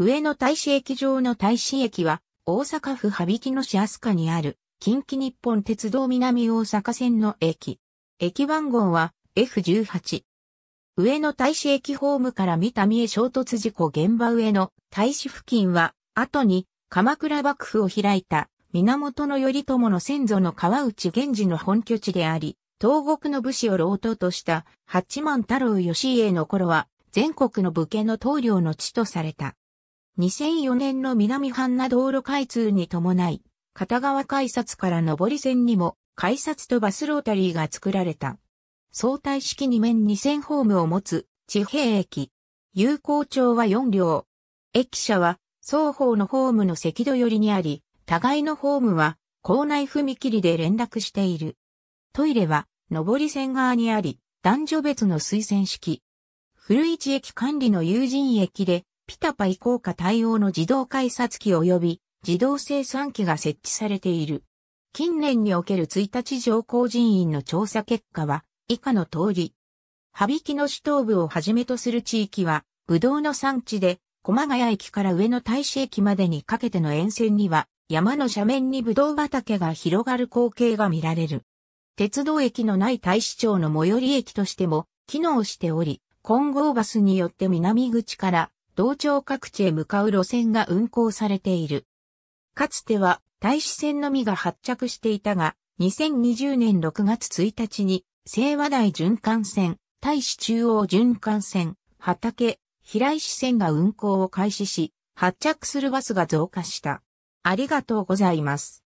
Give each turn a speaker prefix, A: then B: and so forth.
A: 上野大使駅上の大使駅は、大阪府羽曳野市飛鳥にある、近畿日本鉄道南大阪線の駅。駅番号は F18。上野大使駅ホームから見た見え衝突事故現場上野大使付近は、後に鎌倉幕府を開いた源頼朝の先祖の川内源氏の本拠地であり、東国の武士を老頭とした八幡太郎義家の頃は、全国の武家の棟梁の地とされた。2004年の南半な道路開通に伴い、片側改札から上り線にも、改札とバスロータリーが作られた。相対式2面2線ホームを持つ、地平駅。有効町は4両。駅舎は、双方のホームの赤土寄りにあり、互いのホームは、校内踏切で連絡している。トイレは、上り線側にあり、男女別の推薦式。古市駅管理の友人駅で、ピタパイ効果対応の自動改札機及び自動生産機が設置されている。近年における1日乗降人員の調査結果は以下の通り。羽曳の首都部をはじめとする地域は、ぶどうの産地で、駒谷駅から上野大使駅までにかけての沿線には、山の斜面にぶどう畑が広がる光景が見られる。鉄道駅のない大使町の最寄り駅としても、機能しており、混合バスによって南口から同庁各地へ向かう路線が運行されている。かつては大使線のみが発着していたが、2020年6月1日に、清和台循環線、大使中央循環線、畑、平石線が運行を開始し、発着するバスが増加した。ありがとうございます。